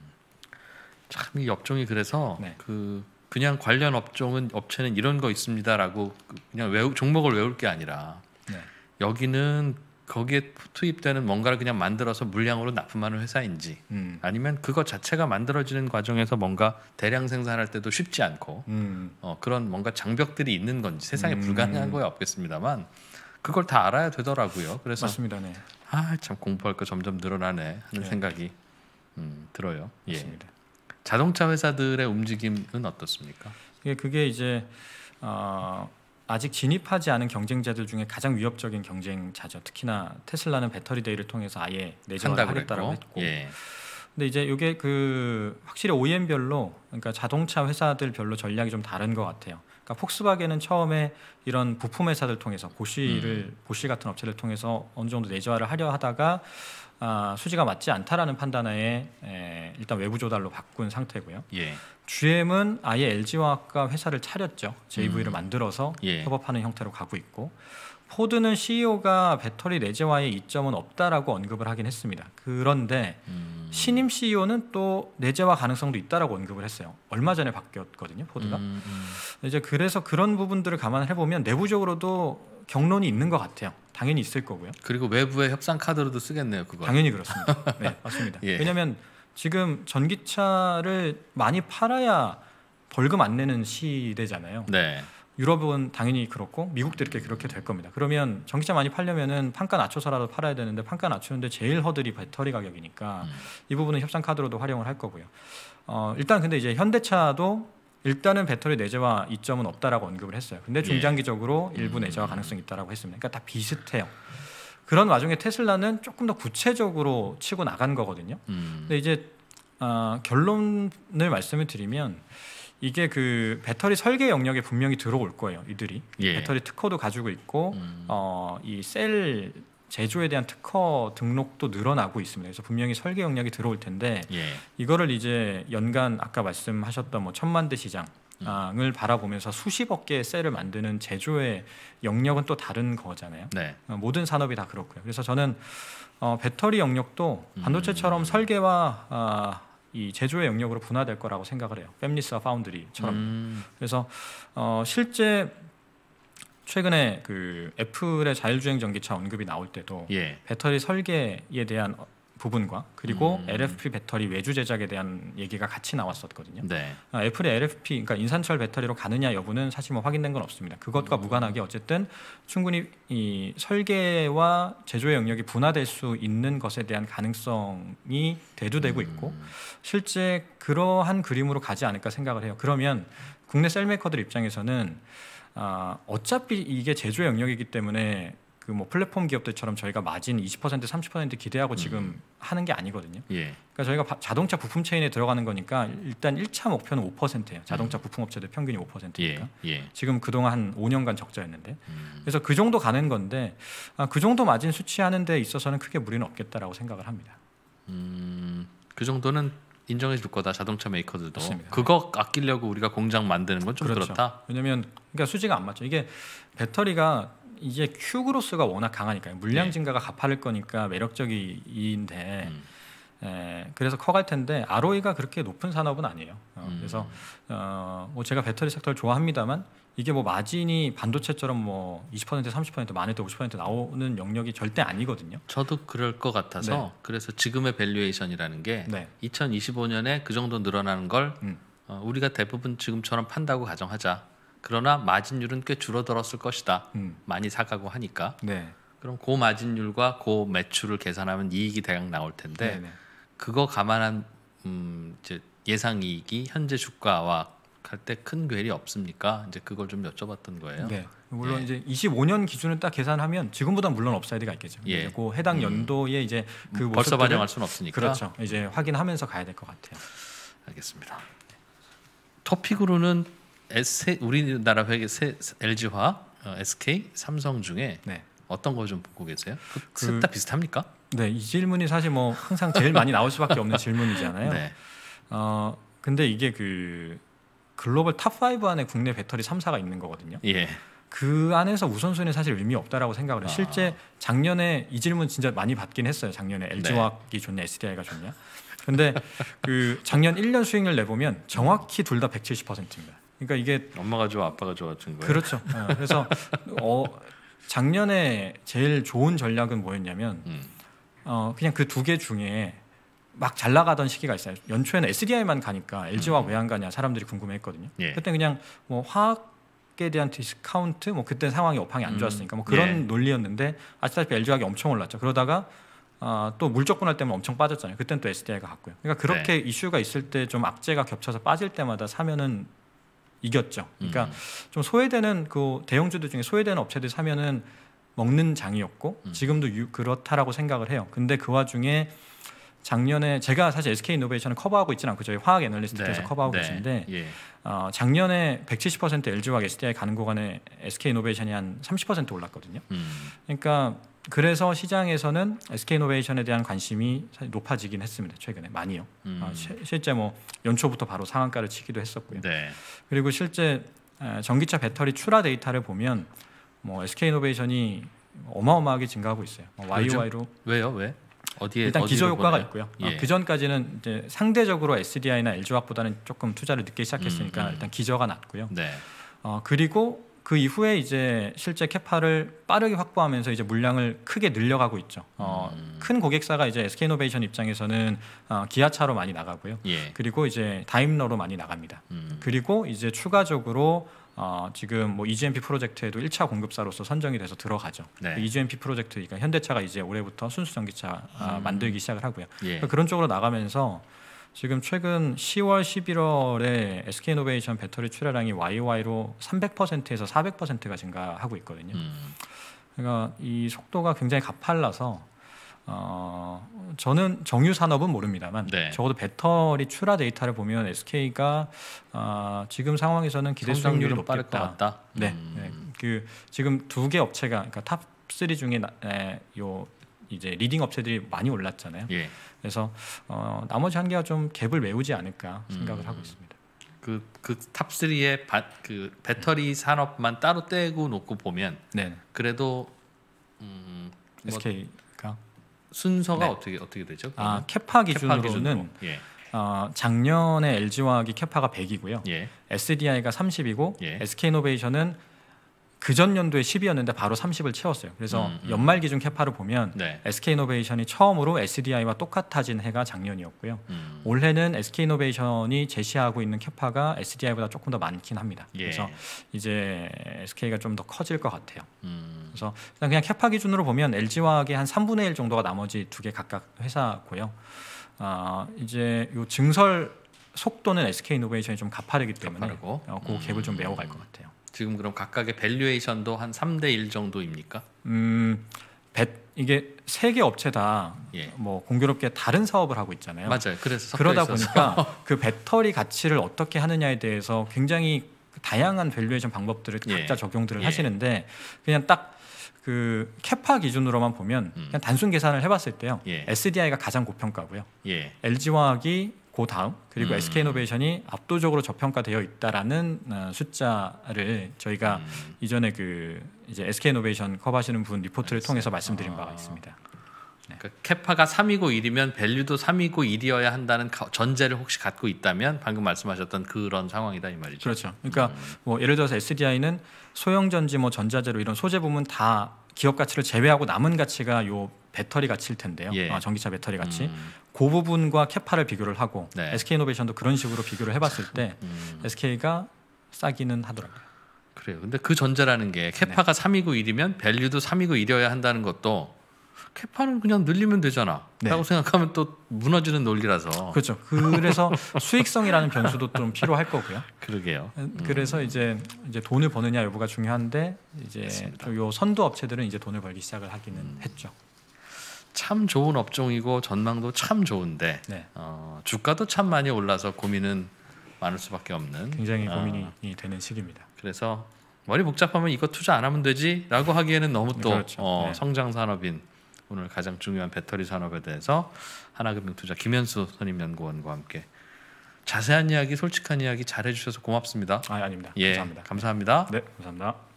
참이 업종이 그래서 네. 그 그냥 관련 업종은 업체는 이런 거 있습니다라고 그냥 외우, 종목을 외울 게 아니라 네. 여기는 거기에 투입되는 뭔가를 그냥 만들어서 물량으로 납품하는 회사인지 음. 아니면 그것 자체가 만들어지는 과정에서 뭔가 대량 생산할 때도 쉽지 않고 음. 어, 그런 뭔가 장벽들이 있는 건지 세상에 음. 불가능한 거야 없겠습니다만 그걸 다 알아야 되더라고요. 그래서 맞습니다. 네. 아참 공부할 거 점점 늘어나네 하는 네. 생각이 음, 들어요. 예. 맞습니다. 예. 자동차 회사들의 움직임은 어떻습니까? 예, 그게 이제 어, 아직 진입하지 않은 경쟁자들 중에 가장 위협적인 경쟁자죠. 특히나 테슬라는 배터리 데이를 통해서 아예 내정을 하겠다고 했고. 예. 근데 이제 이게 그 확실히 OEM별로 그러니까 자동차 회사들별로 전략이 좀 다른 것 같아요. 그러니까 폭스바겐은 처음에 이런 부품 회사들 통해서 보시를 음. 보쉬 같은 업체를 통해서 어느 정도 내재화를 하려 하다가 아, 수지가 맞지 않다라는 판단하에 에, 일단 외부 조달로 바꾼 상태고요. 예. GM은 아예 LG화학과 회사를 차렸죠. JV를 음. 만들어서 예. 협업하는 형태로 가고 있고 포드는 CEO가 배터리 내재화의 이점은 없다라고 언급을 하긴 했습니다. 그런데 음. 신임 CEO는 또 내재화 가능성도 있다라고 언급을 했어요. 얼마 전에 바뀌었거든요, 포드가. 음, 음. 이제 그래서 그런 부분들을 감안을 해보면 내부적으로도 경론이 있는 것 같아요. 당연히 있을 거고요. 그리고 외부의 협상 카드로도 쓰겠네요, 그거. 당연히 그렇습니다. [LAUGHS] 네, 맞습니다. 예. 왜냐하면 지금 전기차를 많이 팔아야 벌금 안 내는 시대잖아요. 네. 유럽은 당연히 그렇고 미국도 이렇게 그렇게 될 겁니다. 그러면 전기차 많이 팔려면은 판가 낮춰서라도 팔아야 되는데 판가 낮추는데 제일 허들이 배터리 가격이니까 음. 이 부분은 협상 카드로도 활용을 할 거고요. 어, 일단 근데 이제 현대차도 일단은 배터리 내재화 이점은 없다라고 언급을 했어요. 근데 예. 중장기적으로 예. 일부 음. 내재화 가능성이 있다라고 했습니다. 그러니까 다 비슷해요. 그런 와중에 테슬라는 조금 더 구체적으로 치고 나간 거거든요. 음. 근데 이제 어, 결론을 말씀을 드리면 이게 그 배터리 설계 영역에 분명히 들어올 거예요. 이들이 예. 배터리 특허도 가지고 있고 음. 어, 이 셀 제조에 대한 특허 등록도 늘어나고 있습니다. 그래서 분명히 설계 영역이 들어올 텐데 예. 이거를 이제 연간 아까 말씀하셨던 뭐 천만 대 시장 을 바라보면서 수십억 개의 셀을 만드는 제조의 영역은 또 다른 거잖아요. 네. 어, 모든 산업이 다 그렇고요. 그래서 저는 어, 배터리 영역도 음. 반도체처럼 음. 설계와 어, 이 제조의 영역으로 분화될 거라고 생각을 해요. 팹리스와 파운드리처럼. 음. 그래서 어, 실제 최근에 그 애플의 자율주행 전기차 언급이 나올 때도 예. 배터리 설계에 대한 부분과 그리고 음. LFP 배터리 외주 제작에 대한 얘기가 같이 나왔었거든요. 네. 아, 애플이 LFP 그러니까 인산철 배터리로 가느냐 여부는 사실 뭐 확인된 건 없습니다. 그것과 음. 무관하게 어쨌든 충분히 이 설계와 제조의 영역이 분화될 수 있는 것에 대한 가능성이 대두되고 음. 있고 실제 그러한 그림으로 가지 않을까 생각을 해요. 그러면 국내 셀메커들 입장에서는 아, 어차피 이게 제조 영역이기 때문에 그뭐 플랫폼 기업들처럼 저희가 마진 20% 30% 기대하고 음. 지금 하는 게 아니거든요. 예. 그러니까 저희가 바, 자동차 부품 체인에 들어가는 거니까 일단 1차 목표는 5%예요. 자동차 음. 부품 업체들 평균이 5%니까. 예. 예. 지금 그동안 한 5년간 적자였는데. 음. 그래서 그 정도 가는 건데 아, 그 정도 마진 수치하는 데 있어서는 크게 무리는 없겠다라고 생각을 합니다. 음. 그 정도는 인정해 줄 거다 자동차 메이커들도 그습니다 그거 아끼려고 우리가 공장 만드는 건 좀 그렇죠. 그렇다 왜냐면 그러니까 수지가 안 맞죠 이게 배터리가 이게 큐 그로스가 워낙 강하니까요. 물량 네. 증가가 가파를 거니까 매력적인데 음. 에, 예, 그래서 커갈 텐데 ROE가 그렇게 높은 산업은 아니에요. 어, 음. 그래서 어, 뭐 제가 배터리 섹터를 좋아합니다만 이게 뭐 마진이 반도체처럼 뭐20% 30% 많을 때 50% 나오는 영역이 절대 아니거든요. 저도 그럴 것 같아서 네. 그래서 지금의 밸류에이션이라는 게 네. 2025년에 그 정도 늘어나는 걸 음. 어, 우리가 대부분 지금처럼 판다고 가정하자. 그러나 마진율은 꽤 줄어들었을 것이다. 음. 많이 사가고 하니까. 네. 그럼 고 마진율과 고 매출을 계산하면 이익이 대략 나올 텐데 네네. 네. 그거 감안한 음, 이제 예상 이익이 현재 주가와 갈 때 큰 괴리 없습니까? 이제 그걸 좀 여쭤봤던 거예요. 네. 물론 예. 이제 25년 기준을 딱 계산하면 지금보다 물론 업사이드가 있겠죠. 예. 그 해당 음. 연도에 음. 이제 그 벌써 반영할 수는 없으니까 그렇죠. 이제 확인하면서 가야 될 것 같아요. 알겠습니다. 토픽으로는 에 S 우리나라 회계 세, LG화, 어, SK, 삼성 중에 네. 어떤 걸좀 보고 계세요? 셋다 그, 그 비슷합니까? 네, 이 질문이 사실 뭐 항상 제일 많이 나올 수밖에 없는 질문이잖아요. 네. 어, 근데 이게 그 글로벌 탑 5 안에 국내 배터리 3사가 있는 거거든요. 예. 그 안에서 우선순위는 사실 의미 없다라고 생각을 해요. 아. 실제 작년에 이 질문 진짜 많이 받긴 했어요. 작년에 LG화학이 네. 좋냐, SDI가 좋냐. 근데 그 작년 1년 수익을 내보면 정확히 둘 다 170%입니다. 그러니까 이게 엄마가 좋아 아빠가 좋아 같은 거예요. 그렇죠. 어, 그래서 어, 작년에 제일 좋은 전략은 뭐였냐면 음. 어, 그냥 그 두 개 중에 막 잘 나가던 시기가 있어요. 연초에는 SDI만 가니까 l g 와 음. 왜안 가냐 사람들이 궁금해했거든요. 예. 그때 그냥 뭐 화학에 대한 디스카운트 뭐 그때 상황이 업황이 안 음. 좋았으니까 뭐 그런 예. 논리였는데 아시다시피 LG화가 엄청 올랐죠. 그러다가 아, 또 물적분할 때문에 엄청 빠졌잖아요. 그땐 또 SDI가 갔고요. 그러니까 그렇게 네. 이슈가 있을 때 좀 악재가 겹쳐서 빠질 때마다 사면은 이겼죠. 그러니까 음. 좀 소외되는 그 대형주들 중에 소외되는 업체들 사면은 먹는 장이었고 음. 지금도 유, 그렇다라고 생각을 해요. 근데 그 와중에 작년에 제가 사실 SK 이노베이션을 커버하고 있지는 않고 저희 화학 애널리스트께서 네, 커버하고 네, 계신데 예. 어, 작년에 170% LG와 SDI 가는 구간에 SK 이노베이션이 한 30% 올랐거든요. 음. 그러니까 그래서 시장에서는 SK 노베이션에 대한 관심이 높아지긴 했습니다. 최근에 많이요. 음. 어, 시, 실제 뭐 연초부터 바로 상한가를 치기도 했었고요. 네. 그리고 실제 전기차 배터리 출하 데이터를 보면 뭐 SK 노베이션이 어마어마하게 증가하고 있어요. YOY로 뭐 왜요? 왜? 어디에 일단 기저 효과가 있고요. 아, 예. 어, 그 전까지는 이제 상대적으로 SDI나 LG화학보다는 조금 투자를 늦게 시작했으니까 음, 음. 일단 기저가 낮고요. 네. 어, 그리고 그 이후에 이제 실제 캐파를 빠르게 확보하면서 이제 물량을 크게 늘려가고 있죠. 어, 음. 큰 고객사가 이제 SK노베이션 입장에서는 어, 기아차로 많이 나가고요. 예. 그리고 이제 다임러로 많이 나갑니다. 음. 그리고 이제 추가적으로 어, 지금 뭐 EGMP 프로젝트에도 1차 공급사로서 선정이 돼서 들어가죠. 네. 그 EGMP 프로젝트, 그러니까 현대차가 이제 올해부터 순수전기차 아, 음. 아, 만들기 시작을 하고요. 예. 그러니까 그런 쪽으로 나가면서 지금 최근 10월, 11월에 SK이노베이션 배터리 출하량이 YOY로 300%에서 400%가 증가하고 있거든요. 음. 그러니까 이 속도가 굉장히 가팔라서 어, 저는 정유 산업은 모릅니다만 네. 적어도 배터리 출하 데이터를 보면 SK가 어, 지금 상황에서는 기대 수익률이 높겠다. 다 네, 음. 네, 그 지금 두 개 업체가 그러니까 탑 3 중에 나, 에, 요 이제 리딩 업체들이 많이 올랐잖아요. 예. 그래서 어, 나머지 한 개가 좀 갭을 메우지 않을까 생각을 음. 하고 있습니다. 그 그탑 3의 바, 그 배터리 음. 산업만 따로 떼고 놓고 보면 네. 그래도 음, 뭐 SK가 순서가 네. 어떻게 어떻게 되죠? 아 캐파 기준으로는 캐파 기준으로. 예. 어, 작년에 LG화학이 캐파가 100이고요. 예. SDI가 30이고 예. SK이노베이션은 그전 연도에 10이었는데 바로 30을 채웠어요. 그래서 음, 음. 연말 기준 캐파로 보면 네. SK이노베이션이 처음으로 SDI와 똑같아진 해가 작년이었고요. 음. 올해는 SK이노베이션이 제시하고 있는 캐파가 SDI보다 조금 더 많긴 합니다. 예. 그래서 이제 SK가 좀 더 커질 것 같아요. 음. 그래서 그냥 캐파 기준으로 보면 LG화학의 한 3분의 1 정도가 나머지 두 개 각각 회사고요. 아, 이제 요 증설 속도는 SK이노베이션이 좀 가파르기 때문에 가파르고. 어, 그 갭을 좀 음. 메워갈 것 같아요. 지금 그럼 각각의 밸류에이션도 한 3대 1 정도입니까? 음, 배, 이게 세 개 업체다 예. 뭐 공교롭게 다른 사업을 하고 있잖아요. 맞아요. 그래서 그러다 있어서. 보니까 [LAUGHS] 그 배터리 가치를 어떻게 하느냐에 대해서 굉장히 다양한 밸류에이션 방법들을 각자 예. 적용들을 예. 하시는데 그냥 딱그 캐파 기준으로만 보면 음. 그냥 단순 계산을 해봤을 때요. 예. SDI가 가장 고평가고요. 예. LG화학이 그 다음 그리고 음. SK이노베이션이 압도적으로 저평가되어 있다라는 어, 숫자를 저희가 음. 이전에 그 이제 SK이노베이션 커버하시는 분 리포트를 알겠습니 통해서 말씀드린 바가 아. 있습니다. 네. 그러니까 캐파가 3이고 1이면 밸류도 3이고 1이어야 한다는 전제를 혹시 갖고 있다면 방금 말씀하셨던 그런 상황이다 이 말이죠. 그렇죠. 그러니까 음. 뭐 예를 들어서 SDI는 소형 전지 뭐 전자재료 이런 소재 부문 다 기업 가치를 제외하고 남은 가치가 요 배터리 가치일 텐데요. 예. 아, 전기차 배터리 가치. 음. 그 부분과 캐파를 비교를 하고 네. SK이노베이션도 그런 식으로 비교를 해봤을 때 음. SK가 싸기는 하더라고요. 그래요. 근데 그 전제라는 게 캐파가 네. 3이고 1이면 밸류도 3이고 1이어야 한다는 것도 캐파는 그냥 늘리면 되잖아. 네. 라고 생각하면 또 무너지는 논리라서. 그렇죠. 그래서 수익성이라는 변수도 좀 필요할 거고요. 그러게요. 음. 음. 그래서 이제 이제 돈을 버느냐 여부가 중요한데 이제 요선도 업체들은 이제 돈을 벌기 시작을 하기는 음. 했죠. 참 좋은 업종이고 전망도 참 좋은데 네. 어, 주가도 참 많이 올라서 고민은 많을 수밖에 없는 굉장히 어, 고민이 어, 되는 시기입니다. 그래서 머리 복잡하면 이거 투자 안 하면 되지라고 하기에는 너무 또 그렇죠. 어, 네. 성장 산업인 오늘 가장 중요한 배터리 산업에 대해서 하나금융투자 김현수 선임연구원과 함께 자세한 이야기, 솔직한 이야기 잘 해주셔서 고맙습니다. 아, 아닙니다. 예, 감사합니다. 감사합니다. 네, 감사합니다.